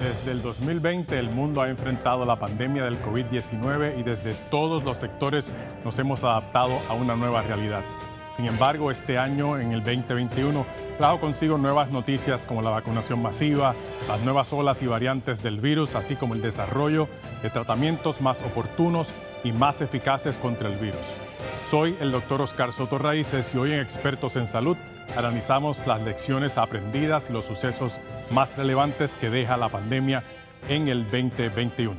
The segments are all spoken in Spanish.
Desde el 2020 el mundo ha enfrentado la pandemia del COVID-19 y desde todos los sectores nos hemos adaptado a una nueva realidad. Sin embargo, este año, en el 2021, trajo consigo nuevas noticias como la vacunación masiva, las nuevas olas y variantes del virus, así como el desarrollo de tratamientos más oportunos y más eficaces contra el virus. Soy el doctor Oscar Soto Raíces y hoy en Expertos en Salud Analizamos las lecciones aprendidas y los sucesos más relevantes que deja la pandemia en el 2021.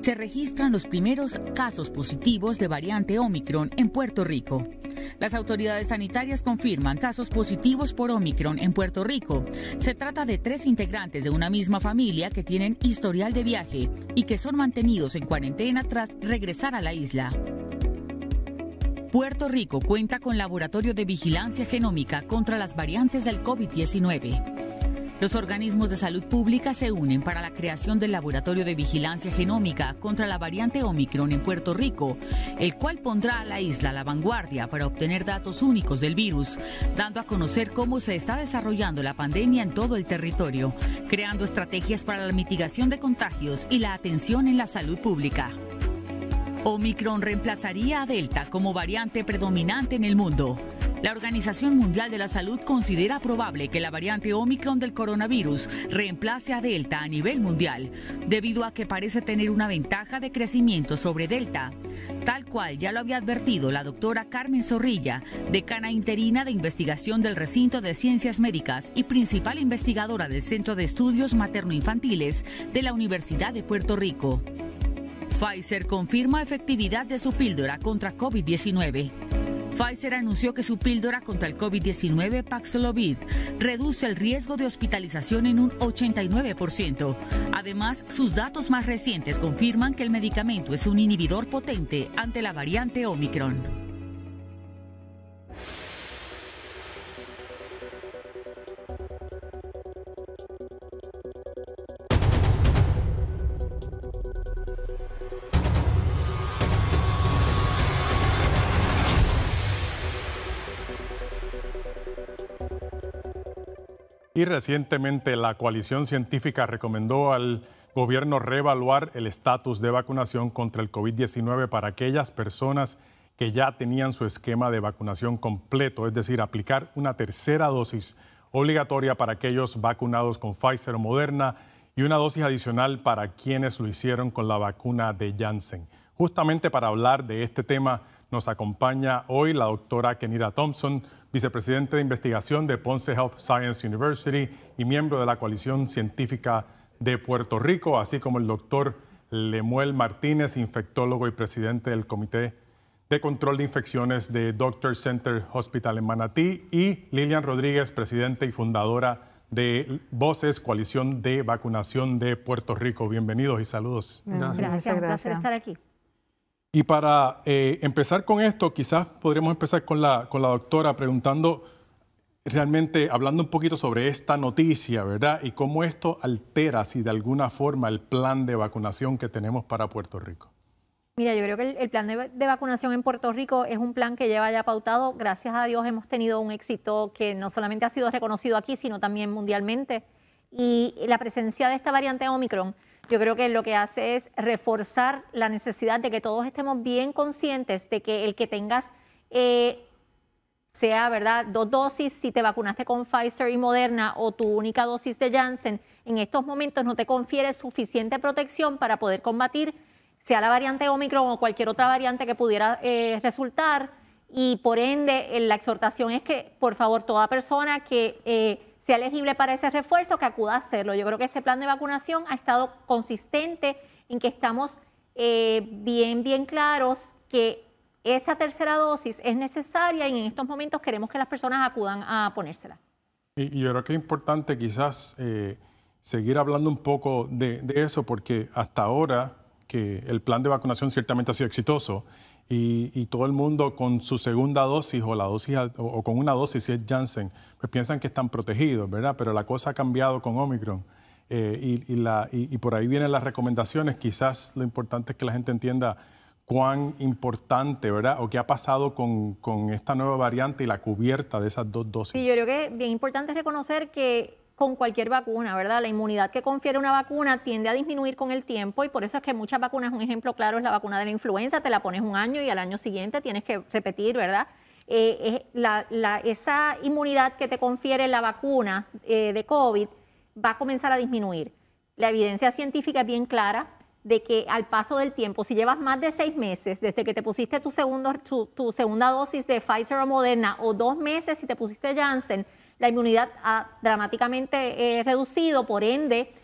Se registran los primeros casos positivos de variante Omicron en Puerto Rico. Las autoridades sanitarias confirman casos positivos por Omicron en Puerto Rico. Se trata de tres integrantes de una misma familia que tienen historial de viaje y que son mantenidos en cuarentena tras regresar a la isla. Puerto Rico cuenta con laboratorio de vigilancia genómica contra las variantes del COVID-19. Los organismos de salud pública se unen para la creación del laboratorio de vigilancia genómica contra la variante Omicron en Puerto Rico, el cual pondrá a la isla a la vanguardia para obtener datos únicos del virus, dando a conocer cómo se está desarrollando la pandemia en todo el territorio, creando estrategias para la mitigación de contagios y la atención en la salud pública. Omicron reemplazaría a Delta como variante predominante en el mundo. La Organización Mundial de la Salud considera probable que la variante Omicron del coronavirus reemplace a Delta a nivel mundial, debido a que parece tener una ventaja de crecimiento sobre Delta, tal cual ya lo había advertido la doctora Carmen Zorrilla, decana interina de investigación del recinto de ciencias médicas y principal investigadora del Centro de Estudios Materno-Infantiles de la Universidad de Puerto Rico. Pfizer confirma efectividad de su píldora contra COVID-19. Pfizer anunció que su píldora contra el COVID-19 Paxlovid reduce el riesgo de hospitalización en un 89%. Además, sus datos más recientes confirman que el medicamento es un inhibidor potente ante la variante Omicron. Y recientemente la coalición científica recomendó al gobierno reevaluar el estatus de vacunación contra el COVID-19 para aquellas personas que ya tenían su esquema de vacunación completo, es decir, aplicar una tercera dosis obligatoria para aquellos vacunados con Pfizer o Moderna y una dosis adicional para quienes lo hicieron con la vacuna de Janssen. Justamente para hablar de este tema nos acompaña hoy la doctora Kenira Thompson, vicepresidente de investigación de Ponce Health Science University y miembro de la coalición científica de Puerto Rico, así como el doctor Lemuel Martínez, infectólogo y presidente del Comité de Control de Infecciones de Doctor Center Hospital en Manatí, y Lilian Rodríguez, presidente y fundadora de Voces, Coalición de Vacunación de Puerto Rico. Bienvenidos y saludos. Gracias, Gracias. un placer estar aquí. Y para eh, empezar con esto, quizás podríamos empezar con la, doctora preguntando realmente, hablando un poquito sobre esta noticia, ¿verdad? Y cómo esto altera, si de alguna forma, el plan de vacunación que tenemos para Puerto Rico. Mira, yo creo que el, plan de, de, vacunación en Puerto Rico es un plan que lleva ya pautado. Gracias a Dios hemos tenido un éxito que no solamente ha sido reconocido aquí, sino también mundialmente. Y la presencia de esta variante Omicron yo creo que lo que hace es reforzar la necesidad de que todos estemos bien conscientes de que el que tengas eh, sea, ¿verdad?, dos dosis, si te vacunaste con Pfizer y Moderna o tu única dosis de Janssen, en estos momentos no te confiere suficiente protección para poder combatir sea la variante Omicron o cualquier otra variante que pudiera eh, resultar. Y por ende, eh, la exhortación es que, por favor, toda persona que sea elegible para ese refuerzo, que acuda a hacerlo. Yo creo que ese plan de vacunación ha estado consistente en que estamos eh, bien, bien claros que esa tercera dosis es necesaria y en estos momentos queremos que las personas acudan a ponérsela. Y, yo creo que es importante quizás eh, seguir hablando un poco de, eso, porque hasta ahora que el plan de vacunación ciertamente ha sido exitoso, y, todo el mundo con su segunda dosis o, la dosis, o, con una dosis, si es Janssen, pues piensan que están protegidos, ¿verdad? Pero la cosa ha cambiado con Omicron. Eh, y, y, la, y, por ahí vienen las recomendaciones. Quizás lo importante es que la gente entienda cuán importante, ¿verdad? O qué ha pasado con, con esta nueva variante y la cubierta de esas dos dosis. Sí, yo creo que es bien importante reconocer que con cualquier vacuna, ¿verdad? La inmunidad que confiere una vacuna tiende a disminuir con el tiempo y por eso es que muchas vacunas, un ejemplo claro es la vacuna de la influenza, te la pones un año y al año siguiente tienes que repetir, ¿verdad? Eh, esa inmunidad que te confiere la vacuna eh, de COVID va a comenzar a disminuir. La evidencia científica es bien clara de que al paso del tiempo, si llevas más de seis meses desde que te pusiste tu, segundo, tu, tu segunda dosis de Pfizer o Moderna, o dos meses si te pusiste Janssen, la inmunidad ha dramáticamente eh, reducido, por ende,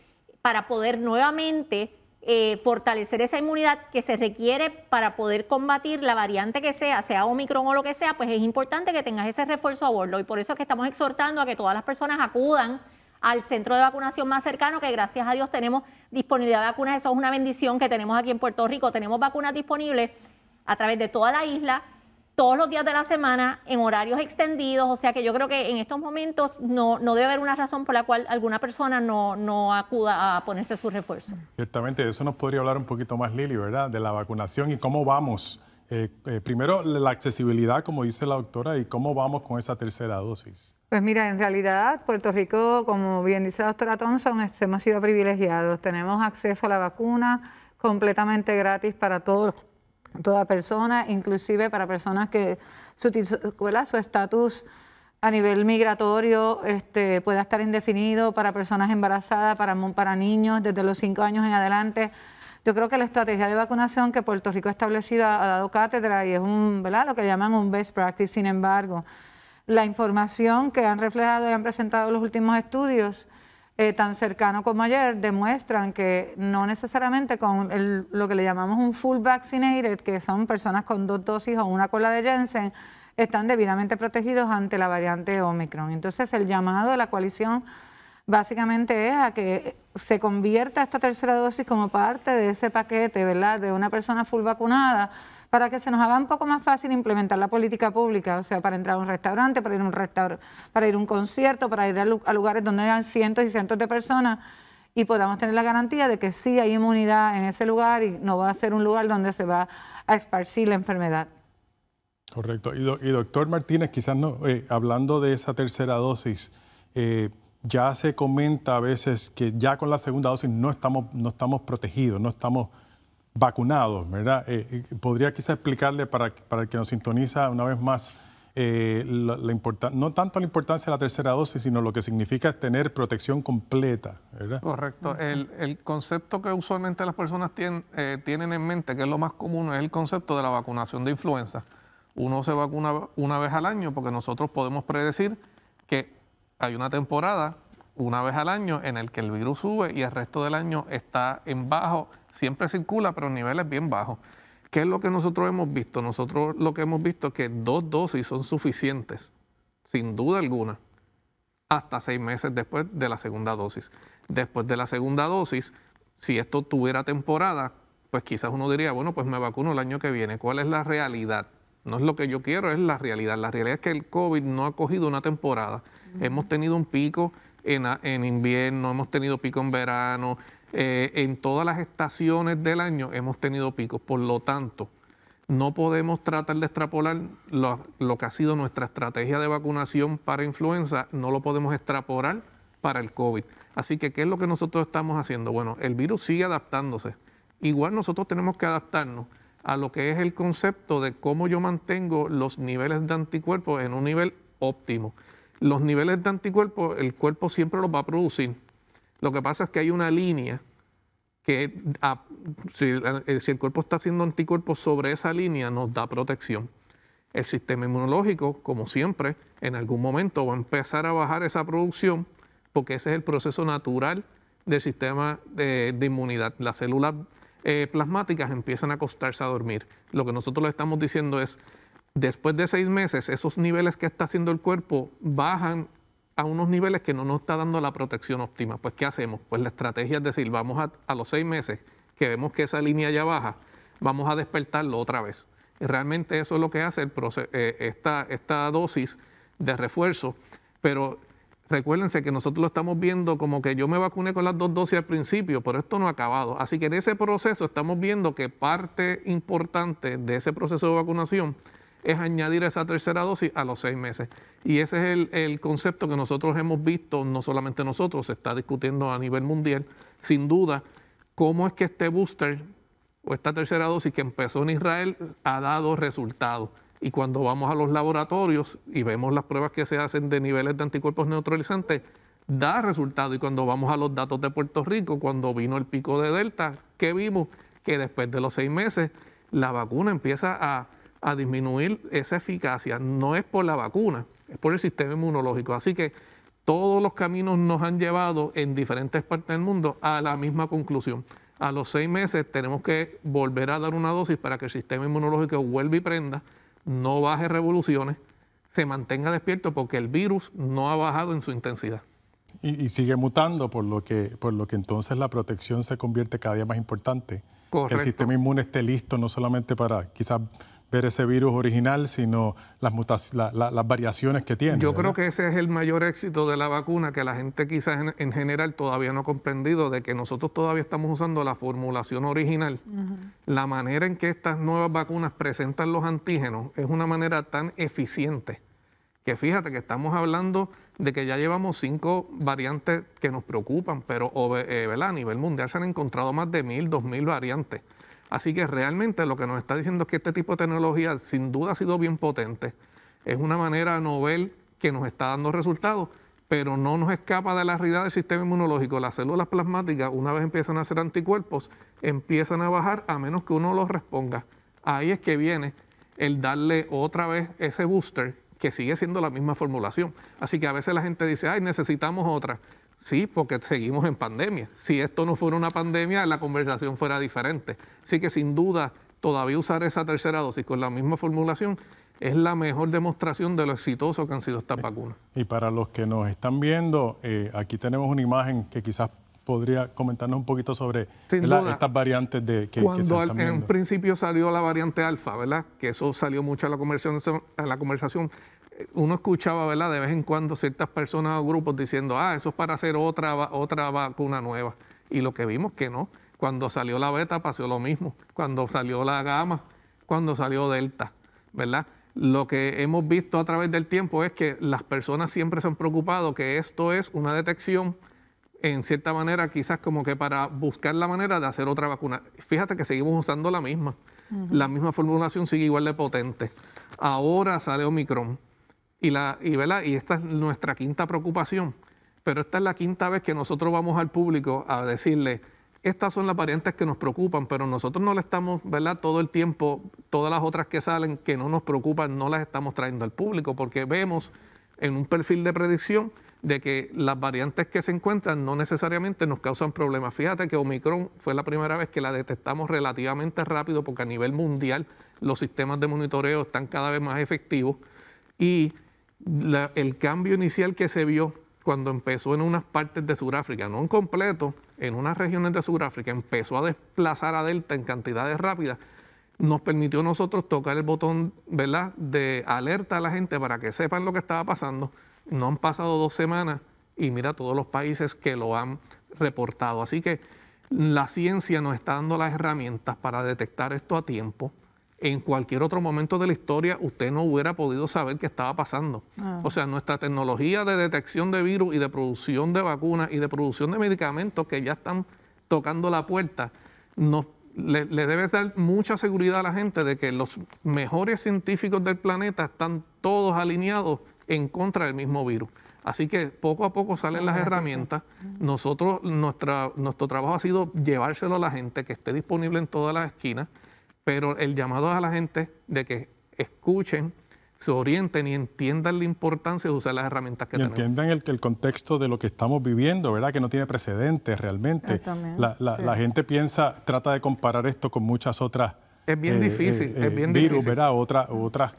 para poder nuevamente eh, fortalecer esa inmunidad que se requiere para poder combatir la variante que sea, sea Omicron o lo que sea, pues es importante que tengas ese refuerzo a bordo. Y por eso es que estamos exhortando a que todas las personas acudan al centro de vacunación más cercano, que gracias a Dios tenemos disponibilidad de vacunas. Eso es una bendición que tenemos aquí en Puerto Rico. Tenemos vacunas disponibles a través de toda la isla todos los días de la semana, en horarios extendidos, o sea que yo creo que en estos momentos no, no debe haber una razón por la cual alguna persona no, no acuda a ponerse su refuerzo. Ciertamente, de eso nos podría hablar un poquito más Lili, ¿verdad? De la vacunación y cómo vamos. Eh, eh, primero, la accesibilidad, como dice la doctora, y cómo vamos con esa tercera dosis. Pues mira, en realidad Puerto Rico, como bien dice la doctora Thompson, hemos sido privilegiados. Tenemos acceso a la vacuna completamente gratis para todos toda persona, inclusive para personas que su estatus a nivel migratorio este, pueda estar indefinido, para personas embarazadas, para, para niños desde los cinco años en adelante. Yo creo que la estrategia de vacunación que Puerto Rico ha establecido ha dado cátedra y es un, lo que llaman un best practice. Sin embargo, la información que han reflejado y han presentado los últimos estudios eh, tan cercano como ayer demuestran que no necesariamente con lo que le llamamos un full vaccinated, que son personas con dos dosis o una cola de Jensen, están debidamente protegidos ante la variante Omicron. Entonces el llamado de la coalición básicamente es a que se convierta esta tercera dosis como parte de ese paquete, ¿verdad? De una persona full vacunada para que se nos haga un poco más fácil implementar la política pública, o sea, para entrar a un restaurante, para ir a un, para ir a un concierto, para ir a, lugares donde hay cientos y cientos de personas y podamos tener la garantía de que sí hay inmunidad en ese lugar y no va a ser un lugar donde se va a esparcir la enfermedad. Correcto. Y, doctor Martínez, quizás no, eh, hablando de esa tercera dosis, eh, ya se comenta a veces que ya con la segunda dosis no estamos, no estamos protegidos, no estamos vacunados, ¿verdad? Eh, eh, ¿Podría quizá explicarle para, para el que nos sintoniza una vez más, eh, la, la no tanto la importancia de la tercera dosis, sino lo que significa tener protección completa, ¿verdad? Correcto. El, concepto que usualmente las personas tienen, tienen en mente, que es lo más común, es el concepto de la vacunación de influenza. Uno se vacuna una vez al año porque nosotros podemos predecir que hay una temporada, una vez al año, en el que el virus sube y el resto del año está en bajo siempre circula, pero niveles bien bajos. ¿Qué es lo que nosotros hemos visto? Nosotros lo que hemos visto es que dos dosis son suficientes, sin duda alguna, hasta seis meses después de la segunda dosis. Después de la segunda dosis, si esto tuviera temporada, pues quizás uno diría, bueno, pues me vacuno el año que viene. ¿Cuál es la realidad? No es lo que yo quiero, es la realidad. La realidad es que el COVID no ha cogido una temporada. Hemos tenido un pico en, en invierno, hemos tenido pico en verano, eh, en todas las estaciones del año hemos tenido picos. Por lo tanto, no podemos tratar de extrapolar lo, que ha sido nuestra estrategia de vacunación para influenza, no lo podemos extrapolar para el COVID. Así que, ¿qué es lo que nosotros estamos haciendo? Bueno, el virus sigue adaptándose. Igual nosotros tenemos que adaptarnos a lo que es el concepto de cómo yo mantengo los niveles de anticuerpos en un nivel óptimo. Los niveles de anticuerpos, el cuerpo siempre los va a producir lo que pasa es que hay una línea que ah, eh, si, el cuerpo está haciendo anticuerpos sobre esa línea nos da protección. El sistema inmunológico, como siempre, en algún momento va a empezar a bajar esa producción porque ese es el proceso natural del sistema de, inmunidad. Las células eh, plasmáticas empiezan a acostarse a dormir. Lo que nosotros le estamos diciendo es, después de seis meses, esos niveles que está haciendo el cuerpo bajan a unos niveles que no nos está dando la protección óptima. Pues, ¿qué hacemos? Pues la estrategia es decir, vamos a, los seis meses que vemos que esa línea ya baja, vamos a despertarlo otra vez. Y realmente eso es lo que hace el eh, esta, esta dosis de refuerzo. Pero recuérdense que nosotros lo estamos viendo como que yo me vacuné con las dos dosis al principio, pero esto no ha acabado. Así que en ese proceso estamos viendo que parte importante de ese proceso de vacunación es añadir esa tercera dosis a los seis meses. Y ese es el, concepto que nosotros hemos visto, no solamente nosotros, se está discutiendo a nivel mundial, sin duda, cómo es que este booster o esta tercera dosis que empezó en Israel ha dado resultados. Y cuando vamos a los laboratorios y vemos las pruebas que se hacen de niveles de anticuerpos neutralizantes, da resultado. Y cuando vamos a los datos de Puerto Rico, cuando vino el pico de Delta, ¿qué vimos? Que después de los seis meses, la vacuna empieza a a disminuir esa eficacia no es por la vacuna, es por el sistema inmunológico. Así que todos los caminos nos han llevado en diferentes partes del mundo a la misma conclusión. A los seis meses tenemos que volver a dar una dosis para que el sistema inmunológico vuelva y prenda, no baje revoluciones, se mantenga despierto porque el virus no ha bajado en su intensidad. Y, sigue mutando, por lo, que, por lo que entonces la protección se convierte cada día más importante. Que el sistema inmune esté listo, no solamente para quizás ver ese virus original, sino las, las variaciones que tiene. Yo creo que ese es el mayor éxito de la vacuna, que la gente quizás en, general todavía no ha comprendido, de que nosotros todavía estamos usando la formulación original. La manera en que estas nuevas vacunas presentan los antígenos es una manera tan eficiente que fíjate que estamos hablando de que ya llevamos cinco variantes que nos preocupan, pero eh, a nivel mundial se han encontrado más de mil, dos mil variantes. Así que realmente lo que nos está diciendo es que este tipo de tecnología sin duda ha sido bien potente. Es una manera novel que nos está dando resultados, pero no nos escapa de la realidad del sistema inmunológico. Las células plasmáticas, una vez empiezan a hacer anticuerpos, empiezan a bajar a menos que uno los responga. Ahí es que viene el darle otra vez ese booster que sigue siendo la misma formulación. Así que a veces la gente dice, ay, necesitamos otra. Sí, porque seguimos en pandemia. Si esto no fuera una pandemia, la conversación fuera diferente. Así que sin duda, todavía usar esa tercera dosis con la misma formulación es la mejor demostración de lo exitoso que han sido estas vacunas. Y para los que nos están viendo, eh, aquí tenemos una imagen que quizás podría comentarnos un poquito sobre estas variantes de que, se están Cuando en principio salió la variante alfa, ¿verdad? Que eso salió mucho a la conversación uno escuchaba, ¿verdad?, de vez en cuando ciertas personas o grupos diciendo, ah, eso es para hacer otra, otra vacuna nueva. Y lo que vimos que no. Cuando salió la beta pasó lo mismo. Cuando salió la gama cuando salió delta, ¿verdad? Lo que hemos visto a través del tiempo es que las personas siempre se han preocupado que esto es una detección, en cierta manera, quizás como que para buscar la manera de hacer otra vacuna. Fíjate que seguimos usando la misma. La misma formulación sigue igual de potente. Ahora sale Omicron y, la, y, ¿verdad? y esta es nuestra quinta preocupación, pero esta es la quinta vez que nosotros vamos al público a decirle, estas son las variantes que nos preocupan, pero nosotros no le estamos, ¿verdad? Todo el tiempo, todas las otras que salen que no nos preocupan, no las estamos trayendo al público, porque vemos en un perfil de predicción de que las variantes que se encuentran no necesariamente nos causan problemas. Fíjate que Omicron fue la primera vez que la detectamos relativamente rápido, porque a nivel mundial los sistemas de monitoreo están cada vez más efectivos y el cambio inicial que se vio cuando empezó en unas partes de Sudáfrica, no en completo, en unas regiones de Sudáfrica, empezó a desplazar a Delta en cantidades rápidas, nos permitió nosotros tocar el botón ¿verdad? de alerta a la gente para que sepan lo que estaba pasando. No han pasado dos semanas y mira todos los países que lo han reportado. Así que la ciencia nos está dando las herramientas para detectar esto a tiempo en cualquier otro momento de la historia usted no hubiera podido saber qué estaba pasando. Ah. O sea, nuestra tecnología de detección de virus y de producción de vacunas y de producción de medicamentos que ya están tocando la puerta, le, debe dar mucha seguridad a la gente de que los mejores científicos del planeta están todos alineados en contra del mismo virus. Así que poco a poco salen las herramientas. Nosotros, nuestra, nuestro trabajo ha sido llevárselo a la gente, que esté disponible en todas las esquinas pero el llamado a la gente de que escuchen, se orienten y entiendan la importancia de usar las herramientas que y Entiendan el, el contexto de lo que estamos viviendo, ¿verdad? Que no tiene precedentes realmente. la, gente piensa, trata de comparar esto con muchas otras. Es bien eh, difícil, eh, es eh, bien virus, difícil. ¿verdad? Otra, otras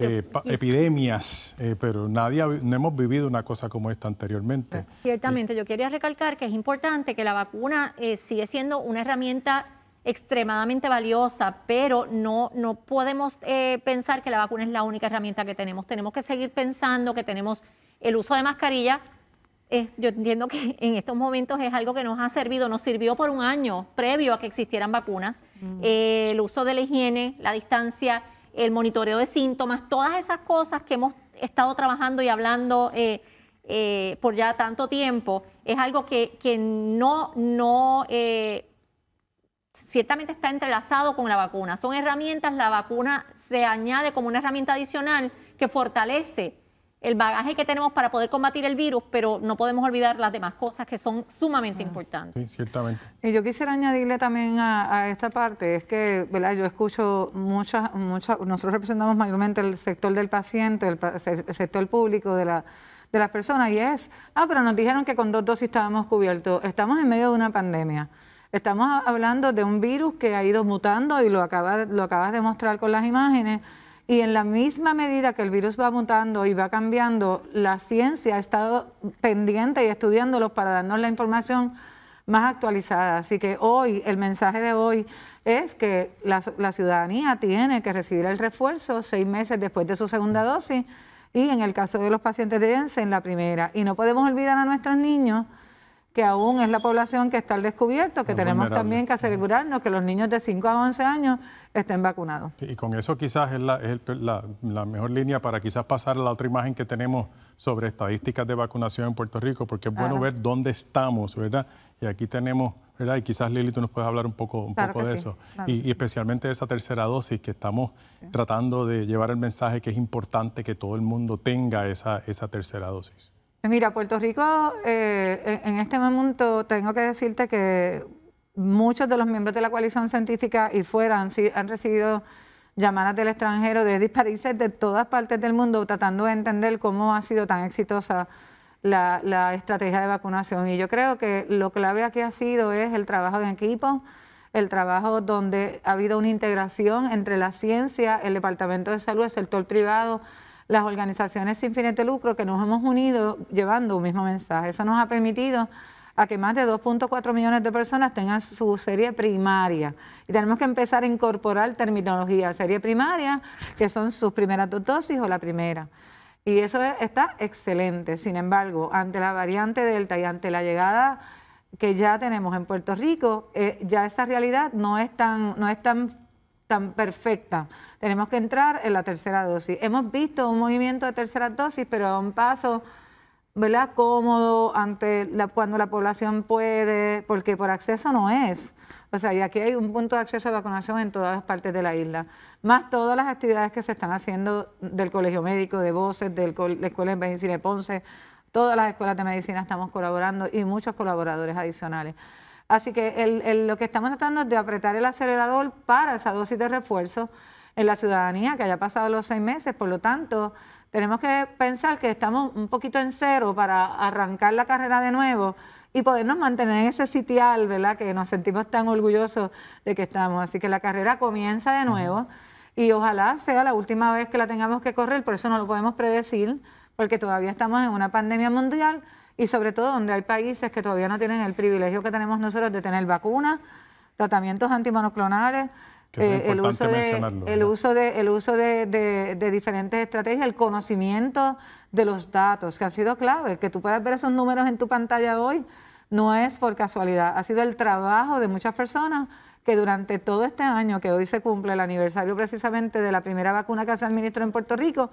epidemias, pero nadie no hemos vivido una cosa como esta anteriormente. Ciertamente, yo quería recalcar que es importante que la vacuna sigue siendo una herramienta extremadamente valiosa, pero no, no podemos eh, pensar que la vacuna es la única herramienta que tenemos. Tenemos que seguir pensando que tenemos el uso de mascarilla. Eh, yo entiendo que en estos momentos es algo que nos ha servido, nos sirvió por un año previo a que existieran vacunas. Mm. Eh, el uso de la higiene, la distancia, el monitoreo de síntomas, todas esas cosas que hemos estado trabajando y hablando por ya tanto tiempo, es algo que, que no, no ciertamente está entrelazado con la vacuna. Son herramientas, la vacuna se añade como una herramienta adicional que fortalece el bagaje que tenemos para poder combatir el virus, pero no podemos olvidar las demás cosas que son sumamente importantes. ciertamente. Y yo quisiera añadirle también a, esta parte, es que yo escucho muchas, muchas, nosotros representamos mayormente el sector del paciente, el, sector público de la de las personas y es, ah, pero nos dijeron que con dos dosis estábamos cubiertos, estamos en medio de una pandemia. Estamos hablando de un virus que ha ido mutando y lo acabas, de mostrar con las imágenes. Y en la misma medida que el virus va mutando y va cambiando, la ciencia ha estado pendiente y estudiándolos para darnos la información más actualizada. Así que hoy, el mensaje de hoy es que la, ciudadanía tiene que recibir el refuerzo seis meses después de su segunda dosis y en el caso de los pacientes de ENSE en la primera. Y no podemos olvidar a nuestros niños que aún es la población que está al descubierto, que tenemos también que asegurarnos que los niños de 5 a 11 años estén vacunados. Y con eso quizás es, la, mejor línea para quizás pasar a la otra imagen que tenemos sobre estadísticas de vacunación en Puerto Rico, porque es bueno ver dónde estamos, ¿verdad? Y aquí tenemos, ¿verdad? Y quizás Lili, tú nos puedes hablar un poco, un poco de eso. Y, especialmente de esa tercera dosis, que estamos tratando de llevar el mensaje que es importante que todo el mundo tenga esa, esa tercera dosis. Mira, Puerto Rico, eh, e, en este momento tengo que decirte que muchos de los miembros de la coalición científica y fuera han, recibido llamadas del extranjero de países de todas partes del mundo tratando de entender cómo ha sido tan exitosa la, la, estrategia de vacunación. Y yo creo que lo clave aquí ha sido es el trabajo en equipo, el trabajo donde ha habido una integración entre la ciencia, el Departamento de Salud, el sector privado, las organizaciones sin fines de lucro que nos hemos unido llevando un mismo mensaje. Eso nos ha permitido a que más de 2.4 millones de personas tengan su serie primaria. Y tenemos que empezar a incorporar terminología, serie primaria, que son sus primeras dos dosis o la primera. Y eso está excelente. Sin embargo, ante la variante Delta y ante la llegada que ya tenemos en Puerto Rico, eh, ya esa realidad no es tan, no es tan tan perfecta. Tenemos que entrar en la tercera dosis. Hemos visto un movimiento de tercera dosis, pero a un paso ¿verdad? cómodo ante la, cuando la población puede, porque por acceso no es. O sea, y aquí hay un punto de acceso a vacunación en todas las partes de la isla, más todas las actividades que se están haciendo del Colegio Médico, de Voces, de la Escuela de Medicina de Ponce, todas las escuelas de medicina estamos colaborando y muchos colaboradores adicionales. Así que lo que estamos tratando es de apretar el acelerador para esa dosis de refuerzo en la ciudadanía que haya pasado los seis meses. Por lo tanto, tenemos que pensar que estamos un poquito en cero para arrancar la carrera de nuevo y podernos mantener en ese sitial, ¿verdad? Que nos sentimos tan orgullosos de que estamos. Así que la carrera comienza de nuevo y ojalá sea la última vez que la tengamos que correr, por eso no lo podemos predecir, porque todavía estamos en una pandemia mundial y sobre todo donde hay países que todavía no tienen el privilegio que tenemos nosotros de tener vacunas, tratamientos antimonoclonales, eh, el uso, de, el uso, de, diferentes estrategias, el conocimiento de los datos, que ha sido clave, que tú puedas ver esos números en tu pantalla hoy, no es por casualidad, ha sido el trabajo de muchas personas que durante todo este año, que hoy se cumple el aniversario precisamente de la primera vacuna que se administró en Puerto Rico,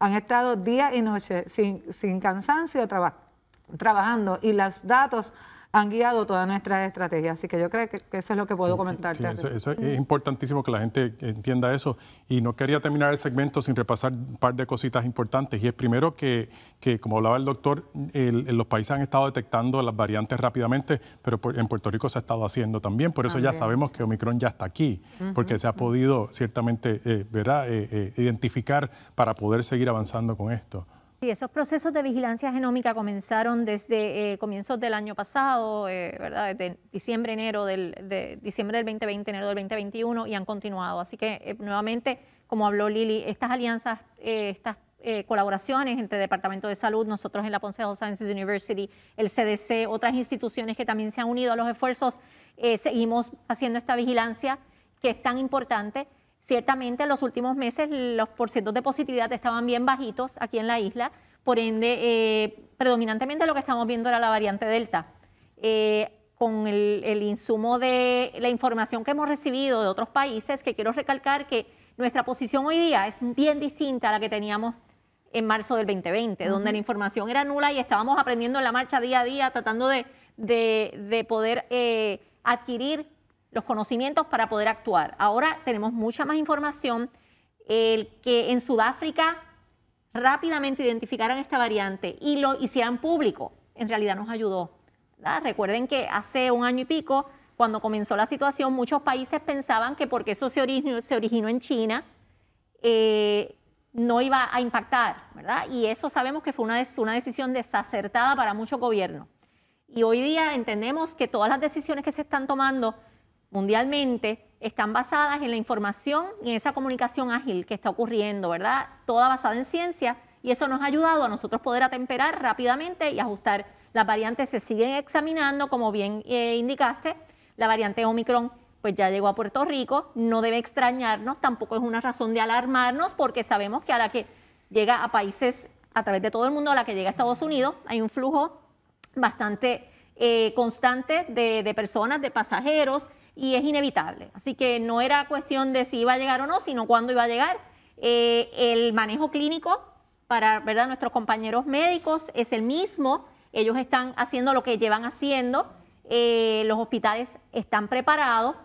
han estado día y noche sin, sin cansancio trabajo trabajando y los datos han guiado toda nuestra estrategia. Así que yo creo que, eso es lo que puedo comentarte. es importantísimo que la gente entienda eso. Y no quería terminar el segmento sin repasar un par de cositas importantes. Y es primero que, que como hablaba el doctor, los países han estado detectando las variantes rápidamente, pero en Puerto Rico se ha estado haciendo también. Por eso ya sabemos que Omicron ya está aquí, porque se ha podido ciertamente eh, ¿verdad? Eh, eh, identificar para poder seguir avanzando con esto. Sí, esos procesos de vigilancia genómica comenzaron desde eh, comienzos del año pasado, eh, ¿verdad? Desde diciembre, enero del, de, diciembre del 2020, enero del 2021 y han continuado. Así que eh, nuevamente, como habló Lili, estas alianzas, estas colaboraciones entre Departamento de Salud, nosotros en la Ponce Health Sciences University, el CDC, otras instituciones que también se han unido a los esfuerzos, seguimos haciendo esta vigilancia que es tan importante Ciertamente en los últimos meses los porcentajes de positividad estaban bien bajitos aquí en la isla, por ende, eh, predominantemente lo que estamos viendo era la variante Delta. Eh, con el, insumo de la información que hemos recibido de otros países, que quiero recalcar que nuestra posición hoy día es bien distinta a la que teníamos en marzo del 2020, donde la información era nula y estábamos aprendiendo en la marcha día a día, tratando de, poder eh, adquirir los conocimientos para poder actuar. Ahora tenemos mucha más información. El que en Sudáfrica rápidamente identificaran esta variante y lo hicieran público, en realidad nos ayudó. Recuerden que hace un año y pico, cuando comenzó la situación, muchos países pensaban que porque eso se originó, en China, eh, no iba a impactar, ¿verdad? Y eso sabemos que fue una, una decisión desacertada para muchos gobiernos. Y hoy día entendemos que todas las decisiones que se están tomando mundialmente están basadas en la información y en esa comunicación ágil que está ocurriendo, ¿verdad? Toda basada en ciencia y eso nos ha ayudado a nosotros poder atemperar rápidamente y ajustar. Las variantes se siguen examinando, como bien eh, indicaste, la variante Omicron pues ya llegó a Puerto Rico, no debe extrañarnos, tampoco es una razón de alarmarnos porque sabemos que a la que llega a países a través de todo el mundo, a la que llega a Estados Unidos, hay un flujo bastante eh, constante de personas, de pasajeros, y es inevitable. Así que no era cuestión de si iba a llegar o no, sino cuándo iba a llegar. Eh, el manejo clínico para ¿verdad? nuestros compañeros médicos es el mismo. Ellos están haciendo lo que llevan haciendo. Eh, los hospitales están preparados.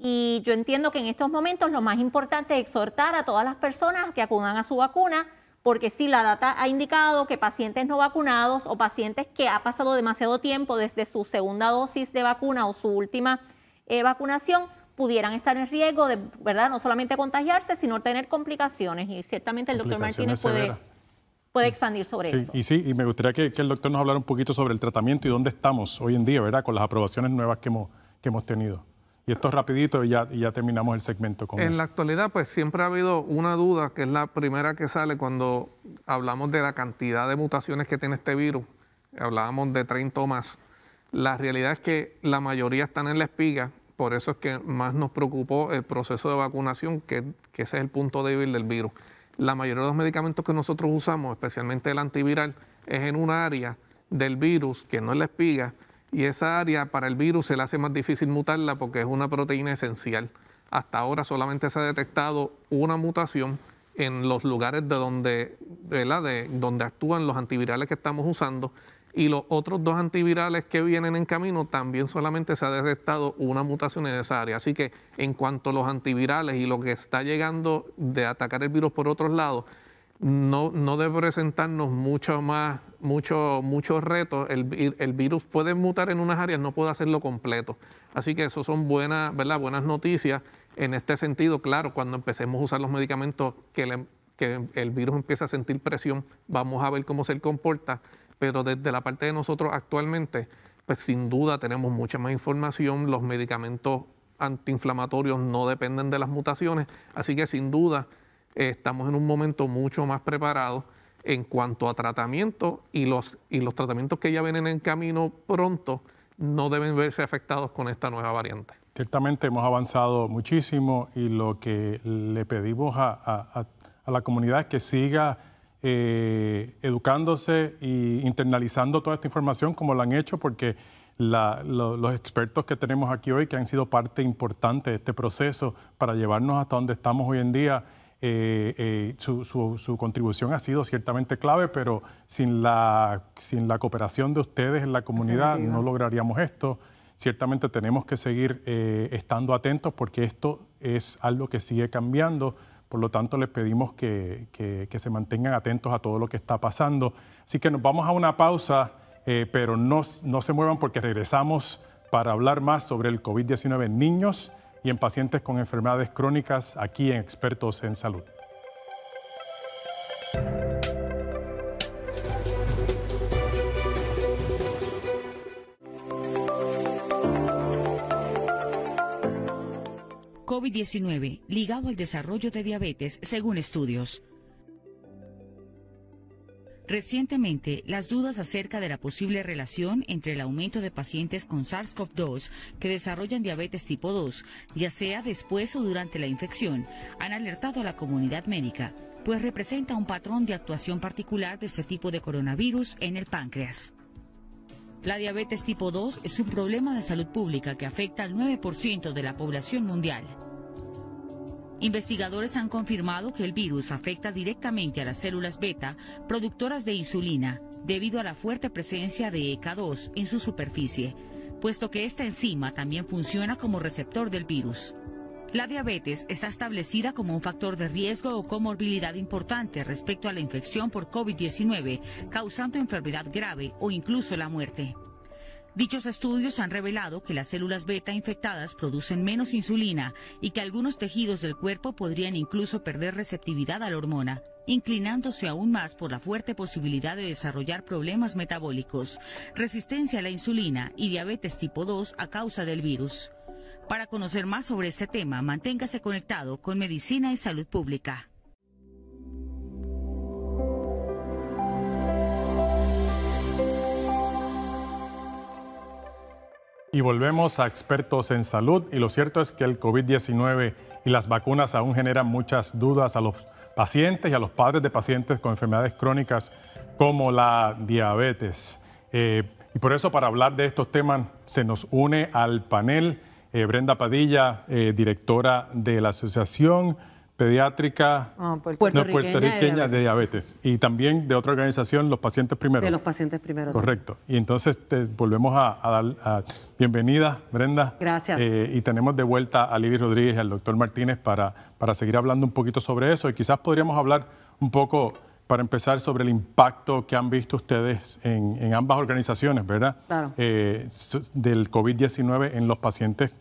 Y yo entiendo que en estos momentos lo más importante es exhortar a todas las personas que acudan a su vacuna, porque si la data ha indicado que pacientes no vacunados o pacientes que ha pasado demasiado tiempo desde su segunda dosis de vacuna o su última eh, vacunación pudieran estar en riesgo de, ¿verdad?, no solamente contagiarse, sino tener complicaciones. Y ciertamente el doctor Martínez puede, expandir sobre sí, eso. Y sí, y me gustaría que, el doctor nos hablara un poquito sobre el tratamiento y dónde estamos hoy en día, ¿verdad?, con las aprobaciones nuevas que hemos, que hemos tenido. Y esto rapidito y ya, ya terminamos el segmento con En la actualidad, pues siempre ha habido una duda, que es la primera que sale cuando hablamos de la cantidad de mutaciones que tiene este virus. Hablábamos de 30 o más. La realidad es que la mayoría están en la espiga, por eso es que más nos preocupó el proceso de vacunación, que, ese es el punto débil del virus. La mayoría de los medicamentos que nosotros usamos, especialmente el antiviral, es en una área del virus que no es la espiga, y esa área para el virus se le hace más difícil mutarla porque es una proteína esencial. Hasta ahora solamente se ha detectado una mutación en los lugares de donde, De donde actúan los antivirales que estamos usando y los otros dos antivirales que vienen en camino también solamente se ha detectado una mutación en esa área. Así que en cuanto a los antivirales y lo que está llegando de atacar el virus por otros lados, no, no debe presentarnos mucho más, muchos mucho retos. El, virus puede mutar en unas áreas, no puede hacerlo completo. Así que eso son buenas, ¿verdad? buenas noticias. En este sentido, claro, cuando empecemos a usar los medicamentos que, que el virus empieza a sentir presión, vamos a ver cómo se comporta pero desde la parte de nosotros actualmente, pues sin duda tenemos mucha más información, los medicamentos antiinflamatorios no dependen de las mutaciones, así que sin duda eh, estamos en un momento mucho más preparado en cuanto a tratamiento y los, y los tratamientos que ya vienen en camino pronto no deben verse afectados con esta nueva variante. Ciertamente hemos avanzado muchísimo y lo que le pedimos a, a la comunidad es que siga eh, educándose e internalizando toda esta información como lo han hecho, porque los expertos que tenemos aquí hoy, que han sido parte importante de este proceso para llevarnos hasta donde estamos hoy en día, eh, eh, su, contribución ha sido ciertamente clave, pero sin la, sin la cooperación de ustedes en la comunidad no lograríamos esto. Ciertamente tenemos que seguir estando atentos porque esto es algo que sigue cambiando. Por lo tanto, les pedimos que, se mantengan atentos a todo lo que está pasando. Así que nos vamos a una pausa, eh, pero no, no se muevan porque regresamos para hablar más sobre el COVID-19 en niños y en pacientes con enfermedades crónicas aquí en Expertos en Salud. COVID-19 ligado al desarrollo de diabetes, según estudios. Recientemente, las dudas acerca de la posible relación entre el aumento de pacientes con SARS-CoV-2 que desarrollan diabetes tipo 2, ya sea después o durante la infección, han alertado a la comunidad médica, pues representa un patrón de actuación particular de este tipo de coronavirus en el páncreas. La diabetes tipo 2 es un problema de salud pública que afecta al 9% de la población mundial. Investigadores han confirmado que el virus afecta directamente a las células beta, productoras de insulina, debido a la fuerte presencia de ek 2 en su superficie, puesto que esta enzima también funciona como receptor del virus. La diabetes está establecida como un factor de riesgo o comorbilidad importante respecto a la infección por COVID-19, causando enfermedad grave o incluso la muerte. Dichos estudios han revelado que las células beta infectadas producen menos insulina y que algunos tejidos del cuerpo podrían incluso perder receptividad a la hormona, inclinándose aún más por la fuerte posibilidad de desarrollar problemas metabólicos, resistencia a la insulina y diabetes tipo 2 a causa del virus. Para conocer más sobre este tema, manténgase conectado con Medicina y Salud Pública. Y volvemos a expertos en salud y lo cierto es que el COVID-19 y las vacunas aún generan muchas dudas a los pacientes y a los padres de pacientes con enfermedades crónicas como la diabetes. Eh, y por eso para hablar de estos temas se nos une al panel eh, Brenda Padilla, eh, directora de la Asociación pediátrica ah, puertorriqueña, de, diabetes. y también de otra organización, los pacientes primero. De los pacientes primero. Correcto. Y entonces te volvemos a, dar a, bienvenida, Brenda. Gracias. Eh, y tenemos de vuelta a Libby Rodríguez y al doctor Martínez para, para seguir hablando un poquito sobre eso y quizás podríamos hablar un poco para empezar sobre el impacto que han visto ustedes en, ambas organizaciones, ¿verdad? Claro. Eh, del COVID-19 en los pacientes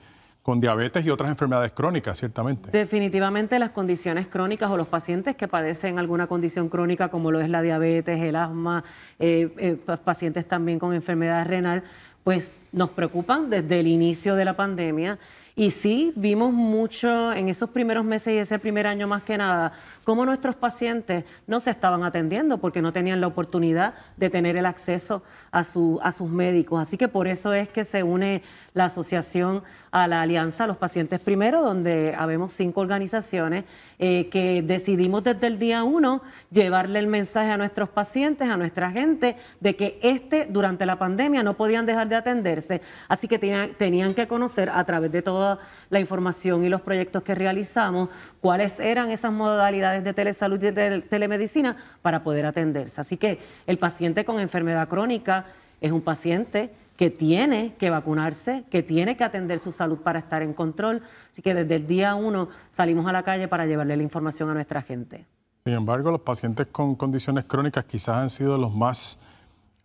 con diabetes y otras enfermedades crónicas, ciertamente. Definitivamente las condiciones crónicas o los pacientes que padecen alguna condición crónica como lo es la diabetes, el asma, eh, eh, pacientes también con enfermedad renal, pues nos preocupan desde el inicio de la pandemia. Y sí, vimos mucho en esos primeros meses y ese primer año más que nada, cómo nuestros pacientes no se estaban atendiendo porque no tenían la oportunidad de tener el acceso a, su, a sus médicos. Así que por eso es que se une la Asociación a la Alianza Los Pacientes Primero, donde habemos cinco organizaciones eh, que decidimos desde el día uno llevarle el mensaje a nuestros pacientes, a nuestra gente, de que este durante la pandemia no podían dejar de atenderse, así que tenían, tenían que conocer a través de toda la información y los proyectos que realizamos cuáles eran esas modalidades de telesalud y de telemedicina para poder atenderse. Así que el paciente con enfermedad crónica es un paciente que tiene que vacunarse, que tiene que atender su salud para estar en control. Así que desde el día uno salimos a la calle para llevarle la información a nuestra gente. Sin embargo, los pacientes con condiciones crónicas quizás han sido los más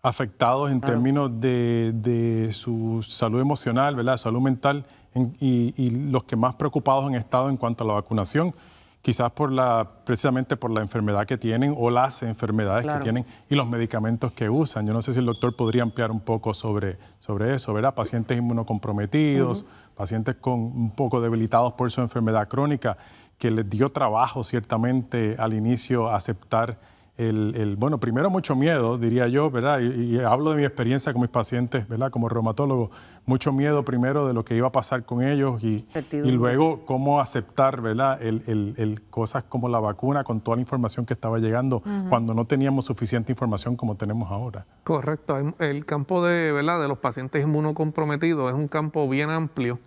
afectados en términos de, su salud emocional, ¿verdad? salud mental y, y los que más preocupados han estado en cuanto a la vacunación quizás por la, precisamente por la enfermedad que tienen o las enfermedades que tienen y los medicamentos que usan. Yo no sé si el doctor podría ampliar un poco sobre, sobre eso, ¿verdad? Pacientes inmunocomprometidos, pacientes con un poco debilitados por su enfermedad crónica, que les dio trabajo ciertamente al inicio aceptar el, bueno, primero mucho miedo, diría yo, ¿verdad? Y, hablo de mi experiencia con mis pacientes, ¿verdad? Como reumatólogo, mucho miedo primero de lo que iba a pasar con ellos y, y luego cómo aceptar, ¿verdad? El, cosas como la vacuna con toda la información que estaba llegando cuando no teníamos suficiente información como tenemos ahora. Correcto, el campo de, ¿verdad? de los pacientes inmunocomprometidos es un campo bien amplio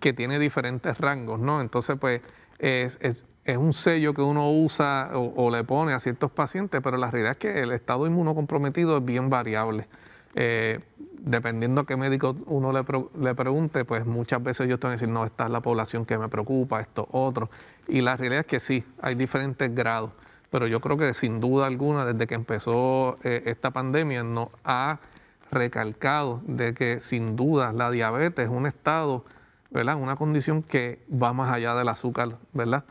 que tiene diferentes rangos, ¿no? Entonces, pues, es, es es un sello que uno usa o, le pone a ciertos pacientes, pero la realidad es que el estado inmunocomprometido es bien variable. Eh, dependiendo a qué médico uno le, le, pregunte, pues muchas veces yo estoy diciendo decir, no, esta es la población que me preocupa, esto, otro. Y la realidad es que sí, hay diferentes grados, pero yo creo que sin duda alguna, desde que empezó eh, esta pandemia, nos ha recalcado de que sin duda la diabetes es un estado, ¿verdad? Una condición que va más allá del azúcar, ¿verdad?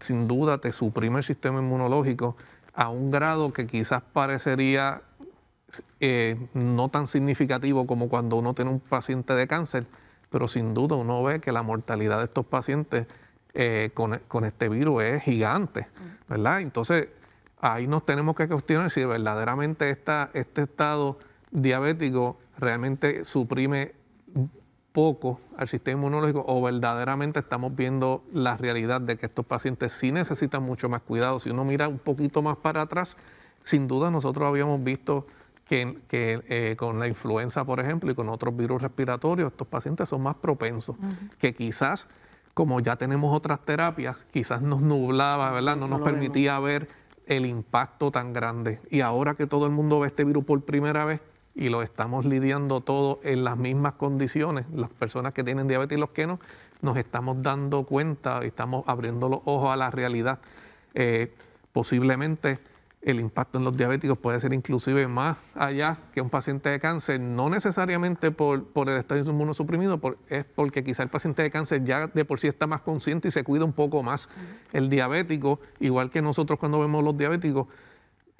sin duda te suprime el sistema inmunológico a un grado que quizás parecería eh, no tan significativo como cuando uno tiene un paciente de cáncer, pero sin duda uno ve que la mortalidad de estos pacientes eh, con, este virus es gigante, ¿verdad? Entonces, ahí nos tenemos que cuestionar si verdaderamente esta, este estado diabético realmente suprime poco al sistema inmunológico o verdaderamente estamos viendo la realidad de que estos pacientes sí necesitan mucho más cuidado. Si uno mira un poquito más para atrás, sin duda nosotros habíamos visto que, eh, con la influenza, por ejemplo, y con otros virus respiratorios, estos pacientes son más propensos, que quizás como ya tenemos otras terapias, quizás nos nublaba, ¿verdad? No, nos permitía ver el impacto tan grande. Y ahora que todo el mundo ve este virus por primera vez, y lo estamos lidiando todo en las mismas condiciones, las personas que tienen diabetes y los que no, nos estamos dando cuenta, estamos abriendo los ojos a la realidad. Eh, posiblemente el impacto en los diabéticos puede ser inclusive más allá que un paciente de cáncer, no necesariamente por, el estado inmunosuprimido, por, es porque quizá el paciente de cáncer ya de por sí está más consciente y se cuida un poco más. El diabético, igual que nosotros cuando vemos los diabéticos,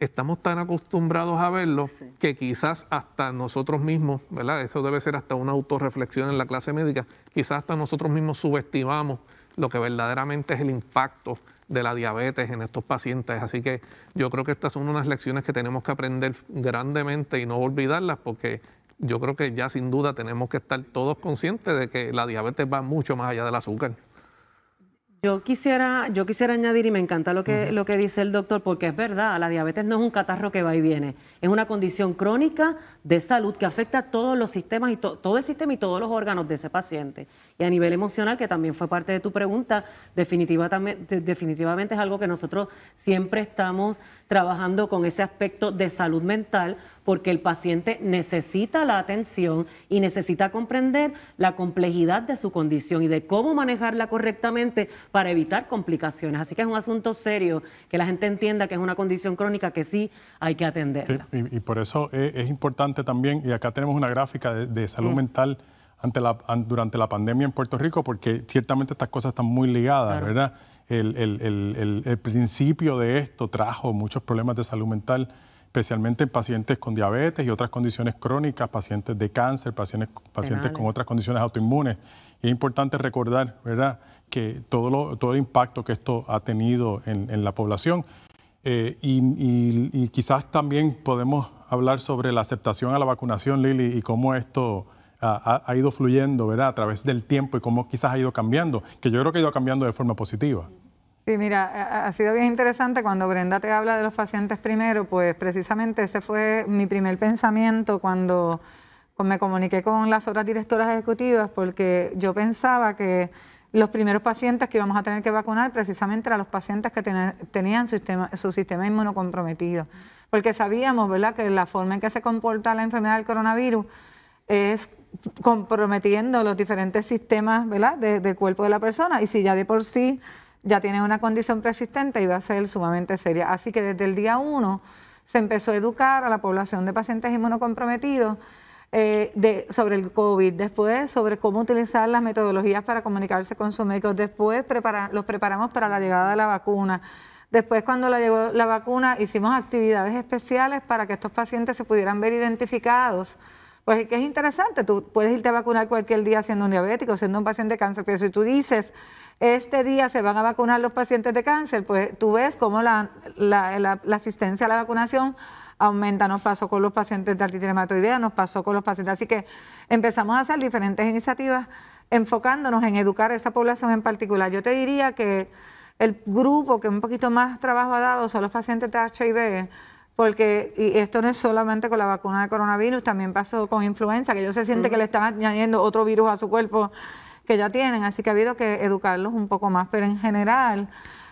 estamos tan acostumbrados a verlo que quizás hasta nosotros mismos, ¿verdad? Eso debe ser hasta una autorreflexión en la clase médica, quizás hasta nosotros mismos subestimamos lo que verdaderamente es el impacto de la diabetes en estos pacientes. Así que yo creo que estas son unas lecciones que tenemos que aprender grandemente y no olvidarlas porque yo creo que ya sin duda tenemos que estar todos conscientes de que la diabetes va mucho más allá del azúcar. Yo quisiera, yo quisiera añadir, y me encanta lo que, lo que dice el doctor, porque es verdad, la diabetes no es un catarro que va y viene, es una condición crónica de salud que afecta a todos los sistemas y todo el sistema y todos los órganos de ese paciente. Y a nivel emocional, que también fue parte de tu pregunta, definitivamente es algo que nosotros siempre estamos trabajando con ese aspecto de salud mental porque el paciente necesita la atención y necesita comprender la complejidad de su condición y de cómo manejarla correctamente para evitar complicaciones. Así que es un asunto serio que la gente entienda que es una condición crónica que sí hay que atender. y, por eso es, importante también, y acá tenemos una gráfica de, salud mm. mental la, durante la pandemia en Puerto Rico, porque ciertamente estas cosas están muy ligadas, ¿verdad? El, principio de esto trajo muchos problemas de salud mental, especialmente en pacientes con diabetes y otras condiciones crónicas, pacientes de cáncer, pacientes, pacientes con otras condiciones autoinmunes. es importante recordar, ¿verdad?, que todo, todo el impacto que esto ha tenido en, la población. Eh, y, y quizás también podemos hablar sobre la aceptación a la vacunación, Lili, y cómo esto ha, ido fluyendo, ¿verdad? A través del tiempo y cómo quizás ha ido cambiando, que yo creo que ha ido cambiando de forma positiva. Sí, mira, ha sido bien interesante cuando Brenda te habla de los pacientes primero, pues precisamente ese fue mi primer pensamiento cuando me comuniqué con las otras directoras ejecutivas, porque yo pensaba que los primeros pacientes que íbamos a tener que vacunar precisamente eran los pacientes que tenían sistema, su sistema inmunocomprometido, porque sabíamos ¿verdad? que la forma en que se comporta la enfermedad del coronavirus es comprometiendo los diferentes sistemas De, del cuerpo de la persona y si ya de por sí ya tiene una condición persistente iba a ser sumamente seria. Así que desde el día uno se empezó a educar a la población de pacientes inmunocomprometidos eh, sobre el COVID, después sobre cómo utilizar las metodologías para comunicarse con sus médicos, después los preparamos para la llegada de la vacuna. Después, cuando la llegó la vacuna, hicimos actividades especiales para que estos pacientes se pudieran ver identificados pues es que es interesante, tú puedes irte a vacunar cualquier día siendo un diabético, siendo un paciente de cáncer, pero si tú dices, este día se van a vacunar los pacientes de cáncer, pues tú ves cómo la, asistencia a la vacunación aumenta, nos pasó con los pacientes de artritis nos pasó con los pacientes. Así que empezamos a hacer diferentes iniciativas enfocándonos en educar a esa población en particular. Yo te diría que el grupo que un poquito más trabajo ha dado son los pacientes de HIV porque y esto no es solamente con la vacuna de coronavirus, también pasó con influenza, que ellos se sienten que le están añadiendo otro virus a su cuerpo que ya tienen, así que ha habido que educarlos un poco más, pero en general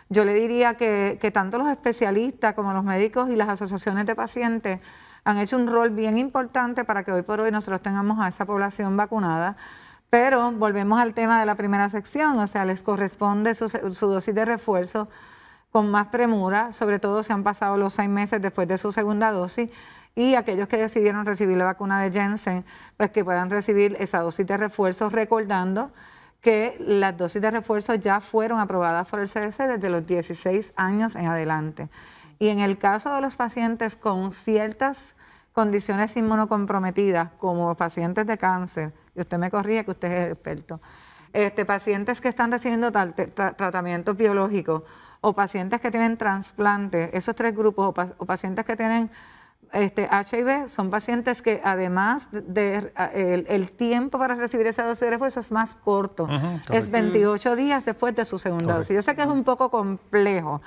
yo le diría que, tanto los especialistas como los médicos y las asociaciones de pacientes han hecho un rol bien importante para que hoy por hoy nosotros tengamos a esa población vacunada. Pero volvemos al tema de la primera sección, o sea, les corresponde su dosis de refuerzo con más premura, sobre todo si han pasado los seis meses después de su segunda dosis, y aquellos que decidieron recibir la vacuna de Jensen, pues que puedan recibir esa dosis de refuerzo, recordando que las dosis de refuerzo ya fueron aprobadas por el CDC desde los 16 años en adelante. Y en el caso de los pacientes con ciertas condiciones inmunocomprometidas, como pacientes de cáncer, y usted me corría que usted es experto, este, pacientes que están recibiendo tratamiento biológico o pacientes que tienen trasplante, esos tres grupos, o, pacientes que tienen este, HIV, son pacientes que además de, el, tiempo para recibir esa dosis de refuerzo es más corto, es 28 días después de su segunda dosis. Yo sé que es un poco complejo,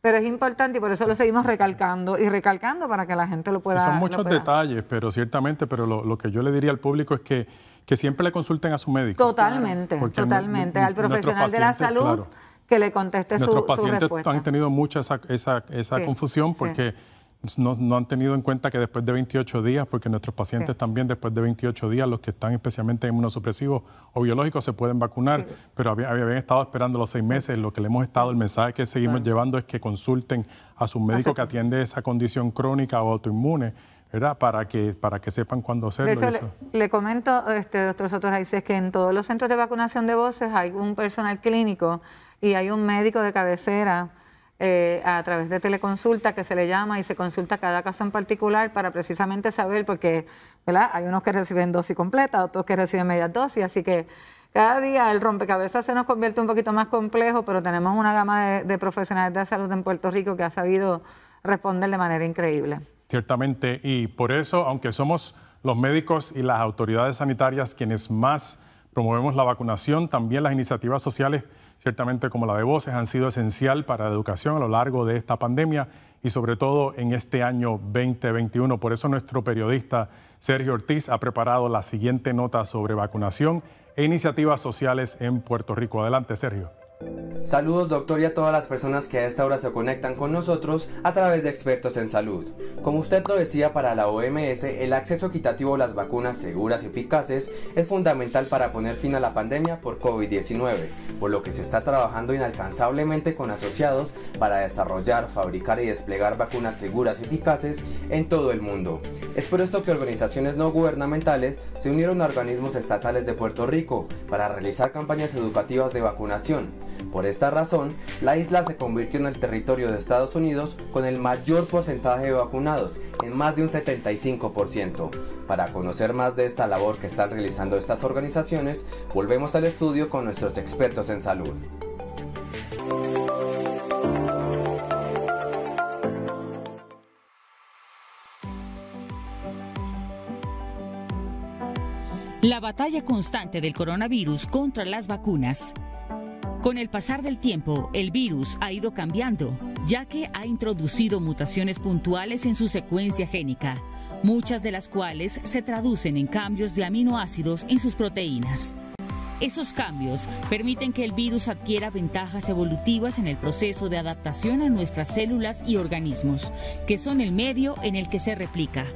pero es importante y por eso lo seguimos recalcando y recalcando para que la gente lo pueda. Son muchos detalles, pero ciertamente, pero lo, que yo le diría al público es que, que siempre le consulten a su médico. Totalmente, totalmente, al profesional de la salud que le conteste Nuestros su, pacientes han tenido mucha esa, confusión porque no, han tenido en cuenta que después de 28 días, porque nuestros pacientes también después de 28 días, los que están especialmente inmunosupresivos o biológicos, se pueden vacunar, pero habían, estado esperando los seis meses. Lo que le hemos estado, el mensaje que seguimos llevando es que consulten a su médico que atiende esa condición crónica o autoinmune. ¿verdad? Para que, sepan cuándo hacerlo. Le, comento, este, doctor Soto que en todos los centros de vacunación de voces hay un personal clínico y hay un médico de cabecera eh, a través de teleconsulta que se le llama y se consulta cada caso en particular para precisamente saber, porque ¿verdad? hay unos que reciben dosis completa, otros que reciben media dosis, así que cada día el rompecabezas se nos convierte un poquito más complejo, pero tenemos una gama de profesionales de salud en Puerto Rico que ha sabido responder de manera increíble. Ciertamente, y por eso, aunque somos los médicos y las autoridades sanitarias quienes más promovemos la vacunación, también las iniciativas sociales, ciertamente como la de Voces, han sido esencial para la educación a lo largo de esta pandemia y sobre todo en este año 2021. Por eso nuestro periodista Sergio Ortiz ha preparado la siguiente nota sobre vacunación e iniciativas sociales en Puerto Rico. Adelante, Sergio. Saludos doctor y a todas las personas que a esta hora se conectan con nosotros a través de expertos en salud. Como usted lo decía para la OMS, el acceso equitativo a las vacunas seguras y eficaces es fundamental para poner fin a la pandemia por COVID-19, por lo que se está trabajando inalcanzablemente con asociados para desarrollar, fabricar y desplegar vacunas seguras y eficaces en todo el mundo. Es por esto que organizaciones no gubernamentales se unieron a organismos estatales de Puerto Rico para realizar campañas educativas de vacunación por esta razón, la isla se convirtió en el territorio de Estados Unidos con el mayor porcentaje de vacunados, en más de un 75%. Para conocer más de esta labor que están realizando estas organizaciones, volvemos al estudio con nuestros expertos en salud. La batalla constante del coronavirus contra las vacunas con el pasar del tiempo, el virus ha ido cambiando, ya que ha introducido mutaciones puntuales en su secuencia génica, muchas de las cuales se traducen en cambios de aminoácidos en sus proteínas. Esos cambios permiten que el virus adquiera ventajas evolutivas en el proceso de adaptación a nuestras células y organismos, que son el medio en el que se replica.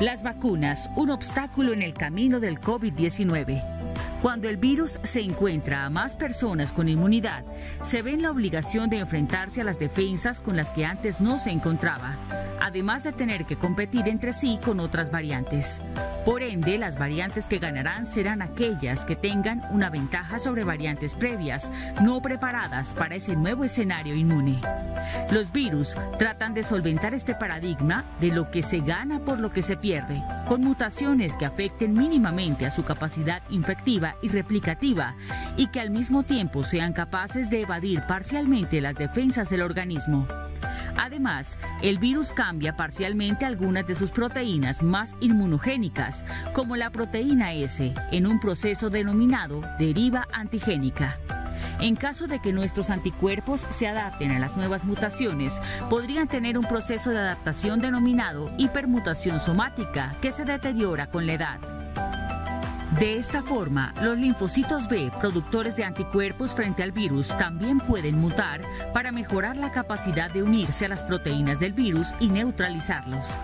Las vacunas, un obstáculo en el camino del COVID-19. Cuando el virus se encuentra a más personas con inmunidad, se ve en la obligación de enfrentarse a las defensas con las que antes no se encontraba, además de tener que competir entre sí con otras variantes. Por ende, las variantes que ganarán serán aquellas que tengan una ventaja sobre variantes previas, no preparadas para ese nuevo escenario inmune. Los virus tratan de solventar este paradigma de lo que se gana por lo que se pierde, con mutaciones que afecten mínimamente a su capacidad infectiva y replicativa y que al mismo tiempo sean capaces de evadir parcialmente las defensas del organismo. Además, el virus cambia parcialmente algunas de sus proteínas más inmunogénicas, como la proteína S, en un proceso denominado deriva antigénica. En caso de que nuestros anticuerpos se adapten a las nuevas mutaciones, podrían tener un proceso de adaptación denominado hipermutación somática que se deteriora con la edad. De esta forma, los linfocitos B, productores de anticuerpos frente al virus, también pueden mutar para mejorar la capacidad de unirse a las proteínas del virus y neutralizarlos.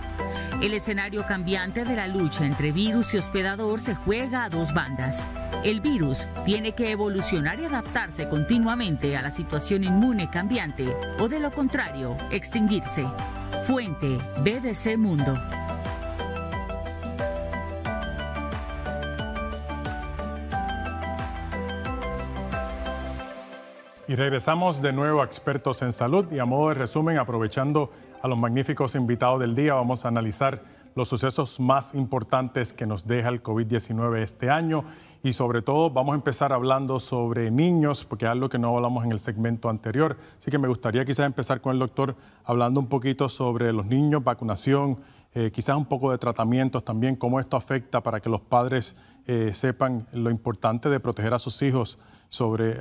El escenario cambiante de la lucha entre virus y hospedador se juega a dos bandas. El virus tiene que evolucionar y adaptarse continuamente a la situación inmune cambiante o de lo contrario, extinguirse. Fuente BDC Mundo. Y regresamos de nuevo a Expertos en Salud y a modo de resumen, aprovechando a los magníficos invitados del día, vamos a analizar los sucesos más importantes que nos deja el COVID-19 este año y sobre todo vamos a empezar hablando sobre niños, porque es algo que no hablamos en el segmento anterior. Así que me gustaría quizás empezar con el doctor hablando un poquito sobre los niños, vacunación, eh, quizás un poco de tratamientos también, cómo esto afecta para que los padres eh, sepan lo importante de proteger a sus hijos sobre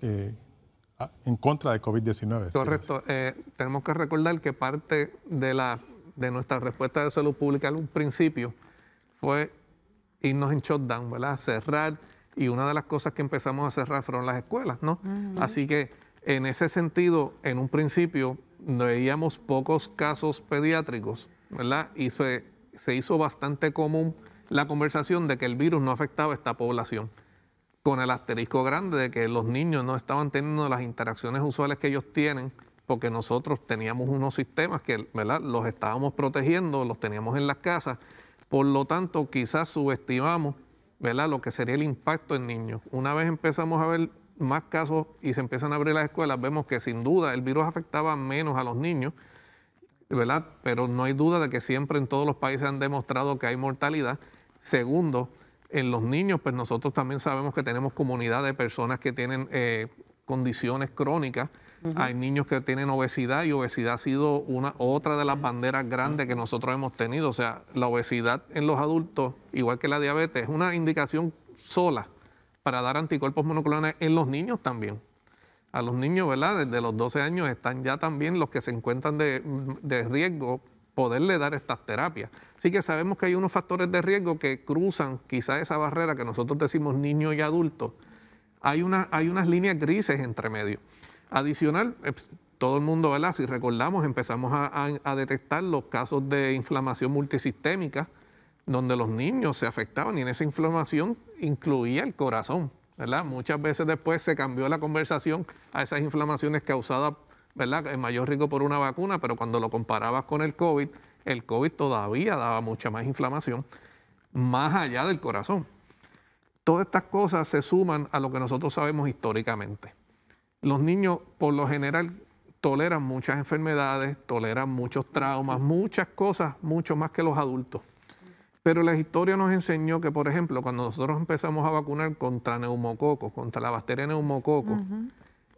eh, en contra de COVID-19. Correcto. Eh, tenemos que recordar que parte de, la, de nuestra respuesta de salud pública al principio fue irnos en shutdown, ¿verdad? Cerrar. Y una de las cosas que empezamos a cerrar fueron las escuelas, Así que en ese sentido, en un principio veíamos pocos casos pediátricos, ¿verdad? Y se, se hizo bastante común la conversación de que el virus no afectaba a esta población con el asterisco grande de que los niños no estaban teniendo las interacciones usuales que ellos tienen, porque nosotros teníamos unos sistemas que los estábamos protegiendo, los teníamos en las casas, por lo tanto quizás subestimamos lo que sería el impacto en niños. Una vez empezamos a ver más casos y se empiezan a abrir las escuelas, vemos que sin duda el virus afectaba menos a los niños, ¿verdad? pero no hay duda de que siempre en todos los países han demostrado que hay mortalidad. Segundo, en los niños, pues nosotros también sabemos que tenemos comunidad de personas que tienen eh, condiciones crónicas. Hay niños que tienen obesidad y obesidad ha sido una otra de las banderas grandes que nosotros hemos tenido. O sea, la obesidad en los adultos, igual que la diabetes, es una indicación sola para dar anticuerpos monoclonales en los niños también. A los niños, ¿verdad? Desde los 12 años están ya también los que se encuentran de, de riesgo poderle dar estas terapias. Así que sabemos que hay unos factores de riesgo que cruzan quizá esa barrera que nosotros decimos niño y adulto. Hay, hay unas líneas grises entre medio. Adicional, eh, todo el mundo, ¿verdad? Si recordamos, empezamos a, detectar los casos de inflamación multisistémica, donde los niños se afectaban y en esa inflamación incluía el corazón, ¿verdad? Muchas veces después se cambió la conversación a esas inflamaciones causadas ¿verdad? El mayor riesgo por una vacuna, pero cuando lo comparabas con el COVID, el COVID todavía daba mucha más inflamación, más allá del corazón. Todas estas cosas se suman a lo que nosotros sabemos históricamente. Los niños, por lo general, toleran muchas enfermedades, toleran muchos traumas, muchas cosas, mucho más que los adultos. Pero la historia nos enseñó que, por ejemplo, cuando nosotros empezamos a vacunar contra neumococos, contra la bacteria neumococo,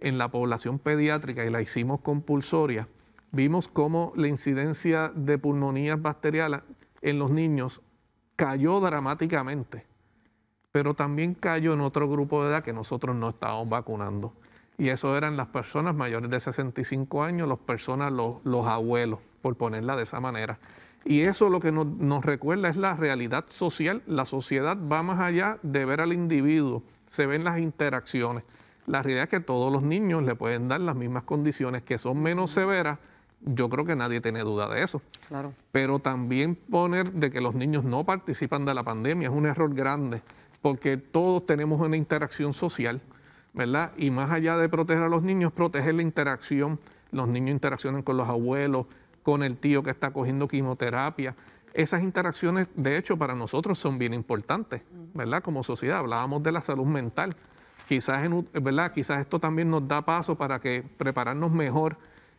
en la población pediátrica y la hicimos compulsoria, vimos cómo la incidencia de pulmonías bacteriales en los niños cayó dramáticamente, pero también cayó en otro grupo de edad que nosotros no estábamos vacunando. Y eso eran las personas mayores de 65 años, las personas, los, abuelos, por ponerla de esa manera. Y eso lo que nos, nos, recuerda es la realidad social. La sociedad va más allá de ver al individuo, se ven las interacciones la realidad es que todos los niños le pueden dar las mismas condiciones que son menos severas. Yo creo que nadie tiene duda de eso. Claro. Pero también poner de que los niños no participan de la pandemia es un error grande, porque todos tenemos una interacción social, ¿verdad? Y más allá de proteger a los niños, proteger la interacción. Los niños interaccionan con los abuelos, con el tío que está cogiendo quimioterapia. Esas interacciones, de hecho, para nosotros son bien importantes, ¿verdad? Como sociedad, hablábamos de la salud mental quizás, en, ¿verdad? quizás esto también nos da paso para que prepararnos mejor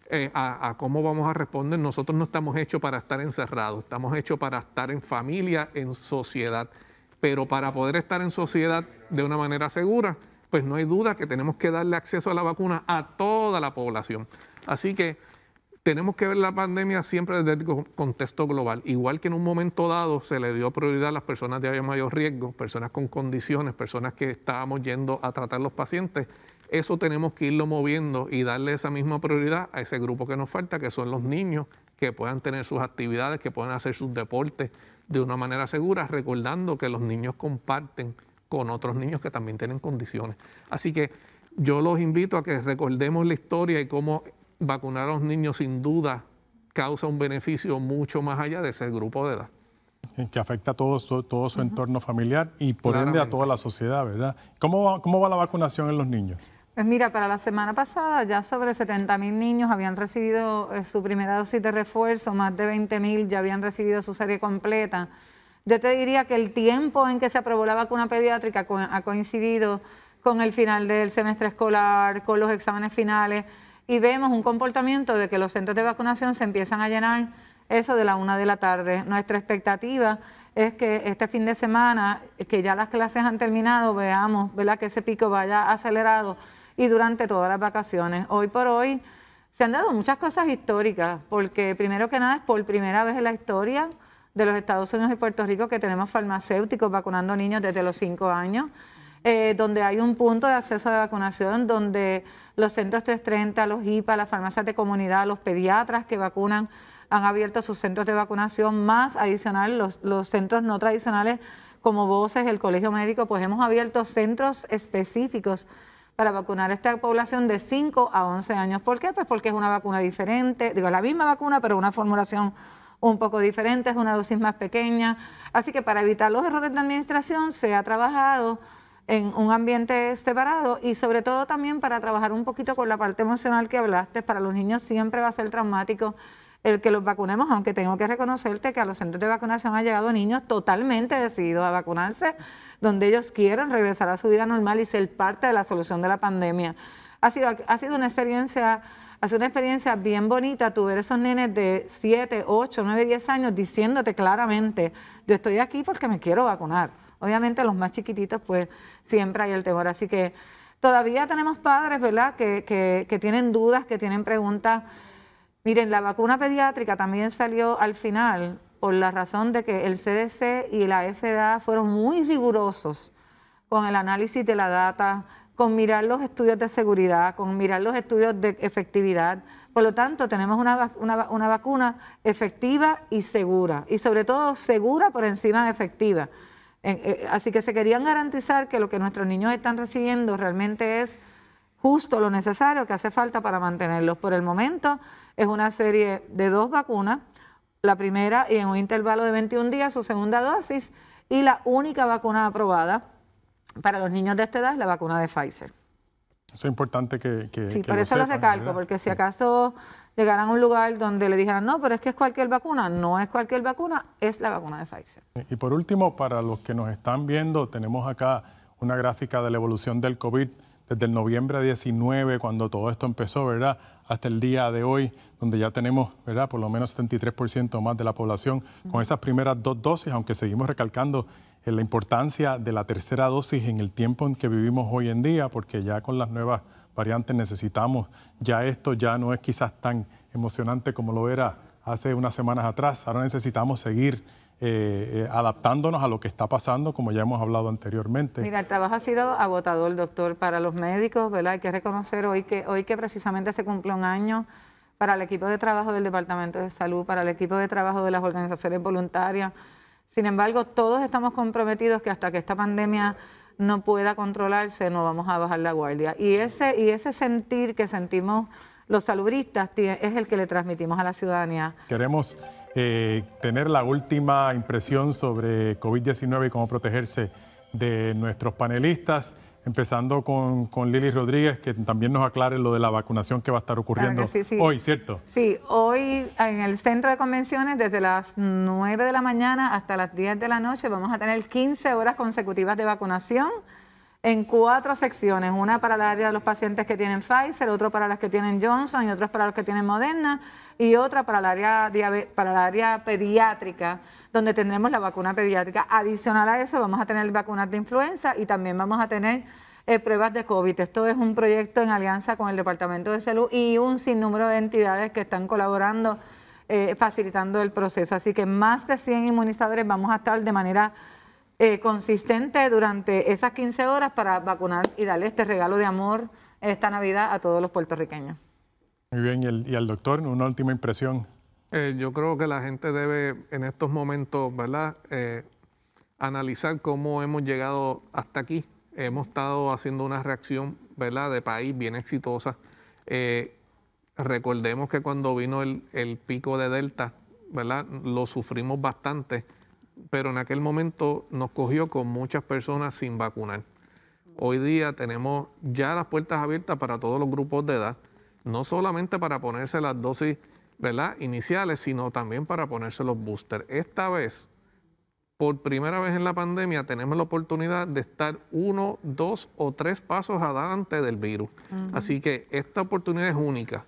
eh, a, a, cómo vamos a responder. Nosotros no estamos hechos para estar encerrados, estamos hechos para estar en familia, en sociedad. Pero para poder estar en sociedad de una manera segura, pues no hay duda que tenemos que darle acceso a la vacuna a toda la población. Así que tenemos que ver la pandemia siempre desde el contexto global. Igual que en un momento dado se le dio prioridad a las personas de mayor riesgo, personas con condiciones, personas que estábamos yendo a tratar los pacientes, eso tenemos que irlo moviendo y darle esa misma prioridad a ese grupo que nos falta, que son los niños, que puedan tener sus actividades, que puedan hacer sus deportes de una manera segura, recordando que los niños comparten con otros niños que también tienen condiciones. Así que yo los invito a que recordemos la historia y cómo vacunar a los niños sin duda causa un beneficio mucho más allá de ese grupo de edad. Eh, que afecta a todo su, entorno familiar y por ende a toda la sociedad, ¿verdad? ¿Cómo va, ¿Cómo va la vacunación en los niños? Pues mira, para la semana pasada ya sobre 70 mil niños habían recibido eh, su primera dosis de refuerzo, más de 20 mil ya habían recibido su serie completa. Yo te diría que el tiempo en que se aprobó la vacuna pediátrica ha coincidido con el final del semestre escolar, con los exámenes finales y vemos un comportamiento de que los centros de vacunación se empiezan a llenar eso de la una de la tarde. Nuestra expectativa es que este fin de semana, que ya las clases han terminado, veamos ¿verdad? que ese pico vaya acelerado y durante todas las vacaciones. Hoy por hoy se han dado muchas cosas históricas, porque primero que nada es por primera vez en la historia de los Estados Unidos y Puerto Rico que tenemos farmacéuticos vacunando niños desde los cinco años, eh, donde hay un punto de acceso de vacunación donde los centros 330, los IPA, las farmacias de comunidad, los pediatras que vacunan han abierto sus centros de vacunación, más adicional los, centros no tradicionales como Voces, el Colegio Médico, pues hemos abierto centros específicos para vacunar a esta población de 5 a 11 años. ¿Por qué? Pues porque es una vacuna diferente, digo, la misma vacuna, pero una formulación un poco diferente, es una dosis más pequeña. Así que para evitar los errores de administración se ha trabajado en un ambiente separado y sobre todo también para trabajar un poquito con la parte emocional que hablaste, para los niños siempre va a ser traumático el que los vacunemos, aunque tengo que reconocerte que a los centros de vacunación han llegado niños totalmente decididos a vacunarse, donde ellos quieren regresar a su vida normal y ser parte de la solución de la pandemia. Ha sido, ha sido una experiencia... Ha una experiencia bien bonita tu ver esos nenes de 7, 8, 9, 10 años diciéndote claramente, yo estoy aquí porque me quiero vacunar. Obviamente los más chiquititos, pues siempre hay el temor. Así que todavía tenemos padres, ¿verdad?, que, tienen dudas, que tienen preguntas. Miren, la vacuna pediátrica también salió al final por la razón de que el CDC y la FDA fueron muy rigurosos con el análisis de la data, con mirar los estudios de seguridad, con mirar los estudios de efectividad. Por lo tanto, tenemos una vacuna efectiva y segura, y sobre todo segura por encima de efectiva. Eh, así que se querían garantizar que lo que nuestros niños están recibiendo realmente es justo lo necesario que hace falta para mantenerlos. Por el momento es una serie de dos vacunas, la primera y en un intervalo de 21 días su segunda dosis y la única vacuna aprobada para los niños de esta edad es la vacuna de Pfizer. Eso es importante que, que Sí, por eso lo recalco, porque si acaso llegaran a un lugar donde le dijeran, no, pero es que es cualquier vacuna, no es cualquier vacuna, es la vacuna de Pfizer. Y por último, para los que nos están viendo, tenemos acá una gráfica de la evolución del COVID desde el noviembre 19, cuando todo esto empezó, ¿verdad? Hasta el día de hoy, donde ya tenemos, ¿verdad? Por lo menos 73% más de la población con esas primeras dos dosis, aunque seguimos recalcando eh, la importancia de la tercera dosis en el tiempo en que vivimos hoy en día, porque ya con las nuevas variantes necesitamos, ya esto ya no es quizás tan emocionante como lo era hace unas semanas atrás, ahora necesitamos seguir eh, eh, adaptándonos a lo que está pasando, como ya hemos hablado anteriormente. Mira, el trabajo ha sido agotador, doctor, para los médicos, ¿verdad? Hay que reconocer hoy que, hoy que precisamente se cumple un año para el equipo de trabajo del Departamento de Salud, para el equipo de trabajo de las organizaciones voluntarias. Sin embargo, todos estamos comprometidos que hasta que esta pandemia no pueda controlarse, no vamos a bajar la guardia. Y ese, y ese sentir que sentimos los salubristas es el que le transmitimos a la ciudadanía. Queremos eh, tener la última impresión sobre COVID-19 y cómo protegerse de nuestros panelistas, empezando con, con, Lili Rodríguez, que también nos aclare lo de la vacunación que va a estar ocurriendo hoy, ¿cierto? Sí, hoy en el centro de convenciones desde las 9 de la mañana hasta las 10 de la noche vamos a tener 15 horas consecutivas de vacunación en cuatro secciones, una para la área de los pacientes que tienen Pfizer, otro para las que tienen Johnson y otra para los que tienen Moderna y otra para el área, para el área pediátrica, donde tendremos la vacuna pediátrica. Adicional a eso, vamos a tener vacunas de influenza y también vamos a tener eh, pruebas de COVID. Esto es un proyecto en alianza con el Departamento de Salud y un sinnúmero de entidades que están colaborando, eh, facilitando el proceso. Así que más de 100 inmunizadores vamos a estar de manera eh, consistente durante esas 15 horas para vacunar y darle este regalo de amor esta Navidad a todos los puertorriqueños. Muy bien, y, el, al doctor, una última impresión. Eh, yo creo que la gente debe en estos momentos, ¿verdad? Eh, analizar cómo hemos llegado hasta aquí. Hemos estado haciendo una reacción, ¿verdad? De país bien exitosa. Eh, recordemos que cuando vino el, el, pico de Delta, ¿verdad? Lo sufrimos bastante, pero en aquel momento nos cogió con muchas personas sin vacunar. Hoy día tenemos ya las puertas abiertas para todos los grupos de edad no solamente para ponerse las dosis ¿verdad? iniciales, sino también para ponerse los boosters. Esta vez, por primera vez en la pandemia, tenemos la oportunidad de estar uno, dos o tres pasos adelante del virus. Así que esta oportunidad es única.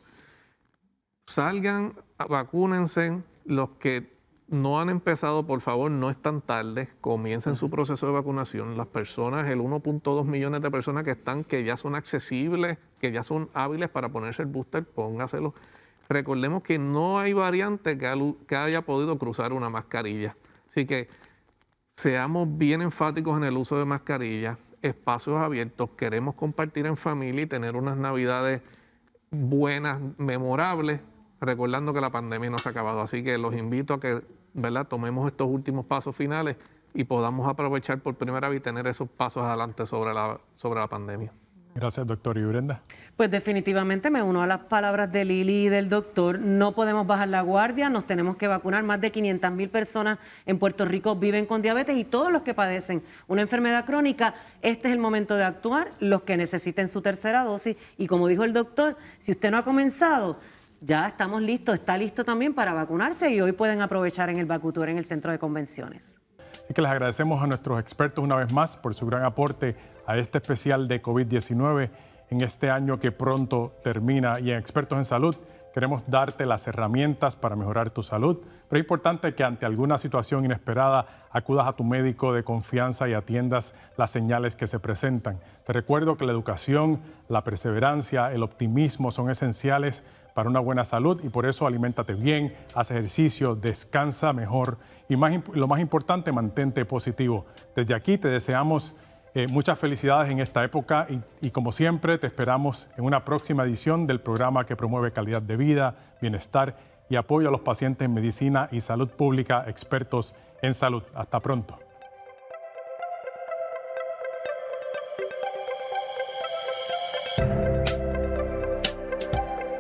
Salgan, vacúnense, los que no han empezado, por favor, no están tarde, comiencen su proceso de vacunación. Las personas, el 1.2 millones de personas que están, que ya son accesibles, que ya son hábiles para ponerse el booster, póngaselo. Recordemos que no hay variante que, que haya podido cruzar una mascarilla. Así que seamos bien enfáticos en el uso de mascarillas, espacios abiertos, queremos compartir en familia y tener unas navidades buenas, memorables, recordando que la pandemia no se ha acabado. Así que los invito a que ¿verdad? tomemos estos últimos pasos finales y podamos aprovechar por primera vez y tener esos pasos adelante sobre la, sobre la pandemia. Gracias, doctor. ¿Y Brenda? Pues definitivamente me uno a las palabras de Lili y del doctor. No podemos bajar la guardia, nos tenemos que vacunar. Más de 500 mil personas en Puerto Rico viven con diabetes y todos los que padecen una enfermedad crónica, este es el momento de actuar. Los que necesiten su tercera dosis, y como dijo el doctor, si usted no ha comenzado, ya estamos listos, está listo también para vacunarse y hoy pueden aprovechar en el Vacutour en el centro de convenciones. Así que les agradecemos a nuestros expertos una vez más por su gran aporte a este especial de COVID-19 en este año que pronto termina. Y en Expertos en Salud queremos darte las herramientas para mejorar tu salud. Pero es importante que ante alguna situación inesperada acudas a tu médico de confianza y atiendas las señales que se presentan. Te recuerdo que la educación, la perseverancia, el optimismo son esenciales para una buena salud y por eso alimentate bien, haz ejercicio, descansa mejor y más, lo más importante, mantente positivo. Desde aquí te deseamos eh, muchas felicidades en esta época y, y como siempre te esperamos en una próxima edición del programa que promueve calidad de vida, bienestar y apoyo a los pacientes en medicina y salud pública, expertos en salud. Hasta pronto.